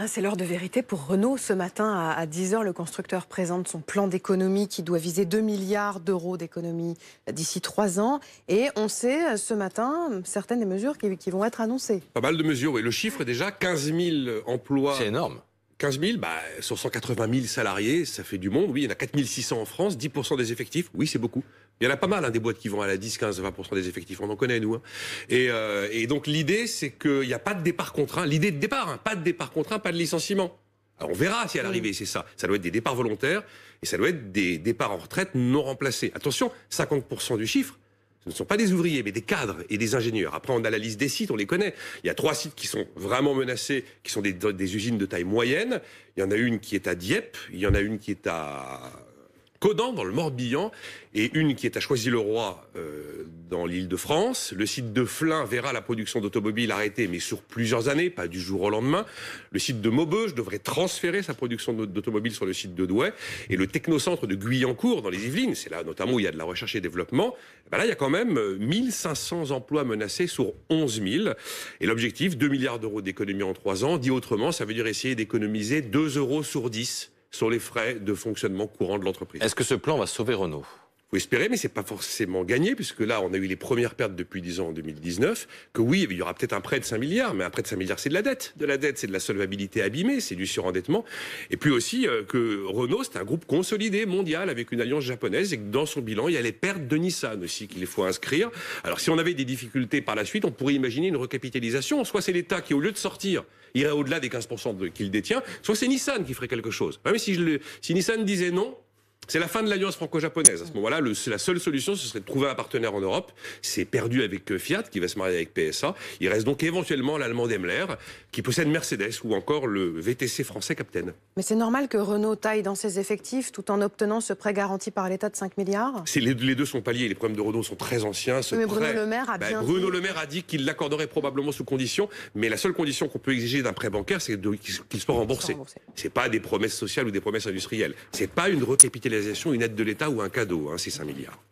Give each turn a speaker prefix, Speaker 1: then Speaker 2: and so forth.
Speaker 1: Hein, c'est l'heure de vérité pour Renault. Ce matin, à 10h, le constructeur présente son plan d'économie qui doit viser 2 milliards d'euros d'économie d'ici 3 ans. Et on sait euh, ce matin certaines des mesures qui, vont être annoncées.
Speaker 2: Pas mal de mesures, oui. Le chiffre est déjà 15 000 emplois. C'est énorme. 15 000, bah, sur 180 000 salariés, ça fait du monde. Oui, il y en a 4 600 en France, 10 des effectifs. Oui, c'est beaucoup. Il y en a pas mal hein, des boîtes qui vont à la 10, 15, 20 des effectifs. On en connaît, nous. Hein. Et, euh, et, donc, l'idée, c'est qu'il n'y a pas de départ contraint. L'idée de départ, hein, pas de départ contraint, pas de licenciement. Alors on verra si à l'arrivée, c'est ça. Ça doit être des départs volontaires et ça doit être des départs en retraite non remplacés. Attention, 50% du chiffre, ne sont pas des ouvriers, mais des cadres et des ingénieurs. Après, on a la liste des sites, on les connaît. Il y a trois sites qui sont vraiment menacés, qui sont des, usines de taille moyenne. Il y en a une qui est à Dieppe, il y en a une qui est à Codan, dans le Morbihan, et une qui est à Choisy-le-Roi, euh, dans l'île de France. Le site de Flins verra la production d'automobiles arrêtée, mais sur plusieurs années, pas du jour au lendemain. Le site de Maubeuge devrait transférer sa production d'automobiles sur le site de Douai. Et le technocentre de Guyancourt, dans les Yvelines, c'est là notamment où il y a de la recherche et développement, eh ben là, il y a quand même 1500 euh, emplois menacés sur 11 000. Et l'objectif, 2 milliards d'euros d'économies en 3 ans. Dit autrement, ça veut dire essayer d'économiser 2 euros sur 10 sur les frais de fonctionnement courant de l'entreprise. Est-ce que ce plan va sauver Renault faut espérer, mais c'est pas forcément gagné, puisque là, on a eu les premières pertes depuis 10 ans en 2019, que oui, il y aura peut-être un prêt de 5 milliards, mais un prêt de 5 milliards, c'est de la dette. De la dette, c'est de la solvabilité abîmée, c'est du surendettement. Et puis aussi euh, que Renault, c'est un groupe consolidé, mondial, avec une alliance japonaise, et que dans son bilan, il y a les pertes de Nissan aussi qu'il faut inscrire. Alors si on avait des difficultés par la suite, on pourrait imaginer une recapitalisation. Soit c'est l'État qui, au lieu de sortir, irait au-delà des 15% qu'il détient, soit c'est Nissan qui ferait quelque chose. Même ah si, je si Nissan disait non, c'est la fin de l'alliance franco-japonaise. À ce moment-là, la seule solution, ce serait de trouver un partenaire en Europe. C'est perdu avec euh, Fiat, qui va se marier avec PSA. Il reste donc éventuellement l'allemand Daimler, qui possède Mercedes ou encore le VTC français Captain.
Speaker 1: Mais c'est normal que Renault taille dans ses effectifs tout en obtenant ce prêt garanti par l'État de 5 milliards
Speaker 2: les, les, deux sont palliés. Les problèmes de Renault sont très anciens. Ce mais Bruno Le Maire a ben, bien Bruno dit... Le Maire a dit qu'il l'accorderait probablement sous condition, mais la seule condition qu'on peut exiger d'un prêt bancaire, c'est qu'il soit remboursé. Ce n'est pas des promesses sociales ou des promesses industrielles. C'est pas une recapitalisation une aide de l'État ou un cadeau, hein, ces 5 milliards.